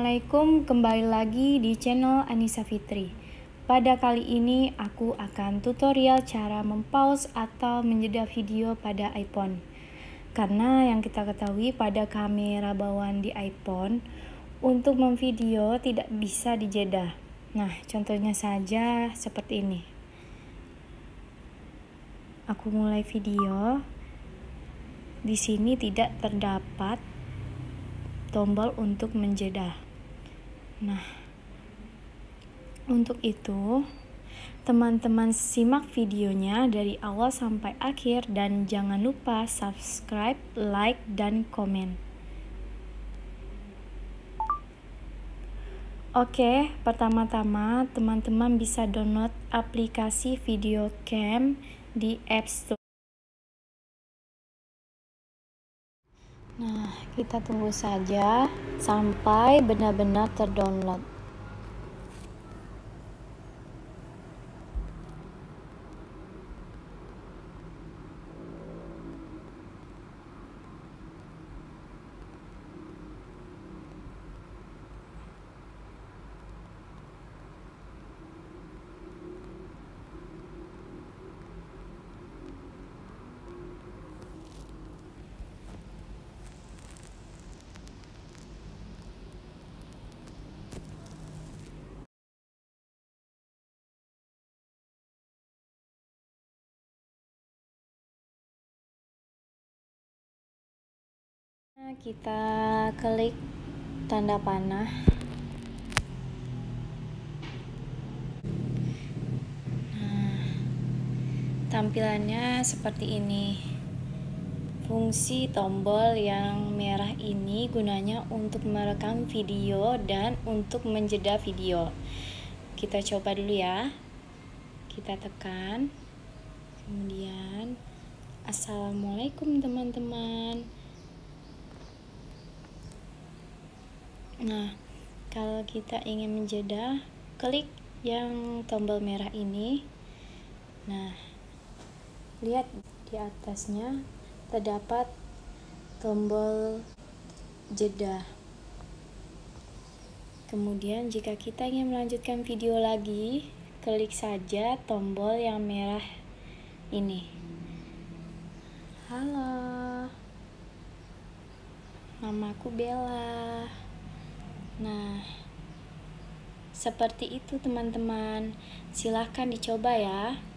Assalamualaikum, kembali lagi di channel Anissa Fitri. Pada kali ini aku akan tutorial cara mempause atau menjeda video pada iPhone. Karena yang kita ketahui pada kamera bawaan di iPhone, untuk memvideo tidak bisa dijeda. Nah, contohnya saja seperti ini. Aku mulai video. Di sini tidak terdapat tombol untuk menjeda. Nah, untuk itu, teman-teman simak videonya dari awal sampai akhir dan jangan lupa subscribe, like, dan komen. Oke, pertama-tama teman-teman bisa download aplikasi Video Cam di App Store. Nah, kita tunggu saja sampai benar-benar terdownload. kita klik tanda panah nah, tampilannya seperti ini fungsi tombol yang merah ini gunanya untuk merekam video dan untuk menjeda video kita coba dulu ya kita tekan kemudian assalamualaikum teman-teman Nah, kalau kita ingin menjeda, klik yang tombol merah ini. Nah, lihat di atasnya terdapat tombol jeda. Kemudian jika kita ingin melanjutkan video lagi, klik saja tombol yang merah ini. Halo. Namaku Bella. Nah, seperti itu teman-teman. Silahkan dicoba ya.